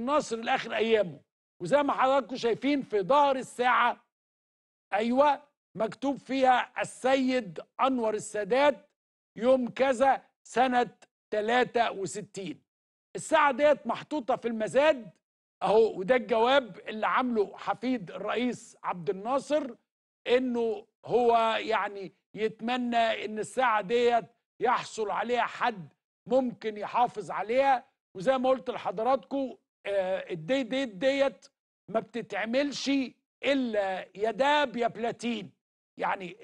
النصر لاخر ايامه وزي ما حضراتكم شايفين في ظهر الساعه ايوه مكتوب فيها السيد انور السادات يوم كذا سنه 63 الساعه ديت محطوطه في المزاد اهو وده الجواب اللي عامله حفيد الرئيس عبد الناصر انه هو يعني يتمنى ان الساعه ديت يحصل عليها حد ممكن يحافظ عليها وزي ما قلت لحضراتكم آه، الدي ديت ديت ما بتتعملش الا يا داب يا بلاتين يعني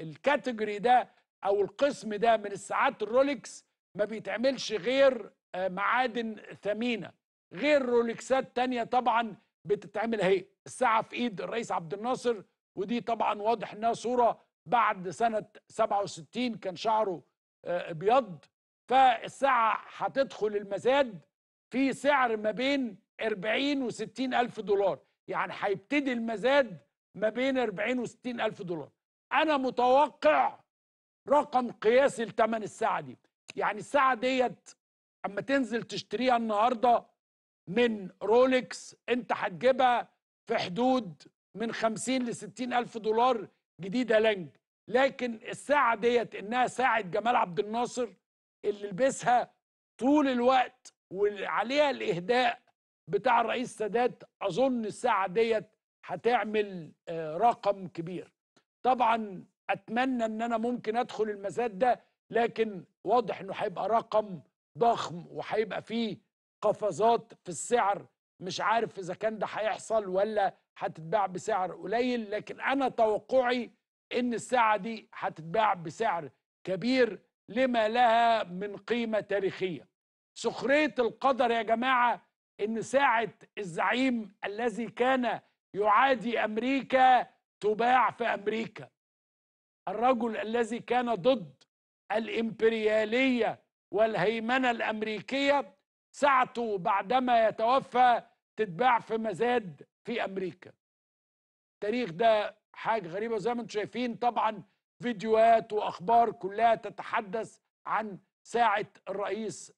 الكاتيجوري ده او القسم ده من الساعات الرولكس ما بيتعملش غير آه، معادن ثمينه غير رولكسات تانية طبعا بتتعمل اهي الساعه في ايد الرئيس عبد الناصر ودي طبعا واضح انها صوره بعد سنه 67 كان شعره آه، ابيض فالساعه هتدخل المزاد في سعر ما بين 40 و 60 ألف دولار يعني هيبتدي المزاد ما بين 40 و 60 ألف دولار أنا متوقع رقم قياسي لتمن الساعة دي يعني الساعة ديت أما تنزل تشتريها النهاردة من رولكس أنت هتجيبها في حدود من 50 ل 60 ألف دولار جديدة لانج لكن الساعة ديت إنها ساعة جمال عبد الناصر اللي لبسها طول الوقت وعليها الاهداء بتاع الرئيس سادات اظن الساعه ديت هتعمل آه، رقم كبير طبعا اتمنى ان انا ممكن ادخل المزاد ده لكن واضح انه هيبقى رقم ضخم وهيبقى فيه قفزات في السعر مش عارف اذا كان ده هيحصل ولا هتتباع بسعر قليل لكن انا توقعي ان الساعه دي هتتباع بسعر كبير لما لها من قيمه تاريخيه سخريه القدر يا جماعه ان ساعه الزعيم الذي كان يعادي امريكا تباع في امريكا الرجل الذي كان ضد الامبرياليه والهيمنه الامريكيه ساعته بعدما يتوفى تتباع في مزاد في امريكا التاريخ ده حاجه غريبه زي ما انتم شايفين طبعا فيديوهات واخبار كلها تتحدث عن ساعة الرئيس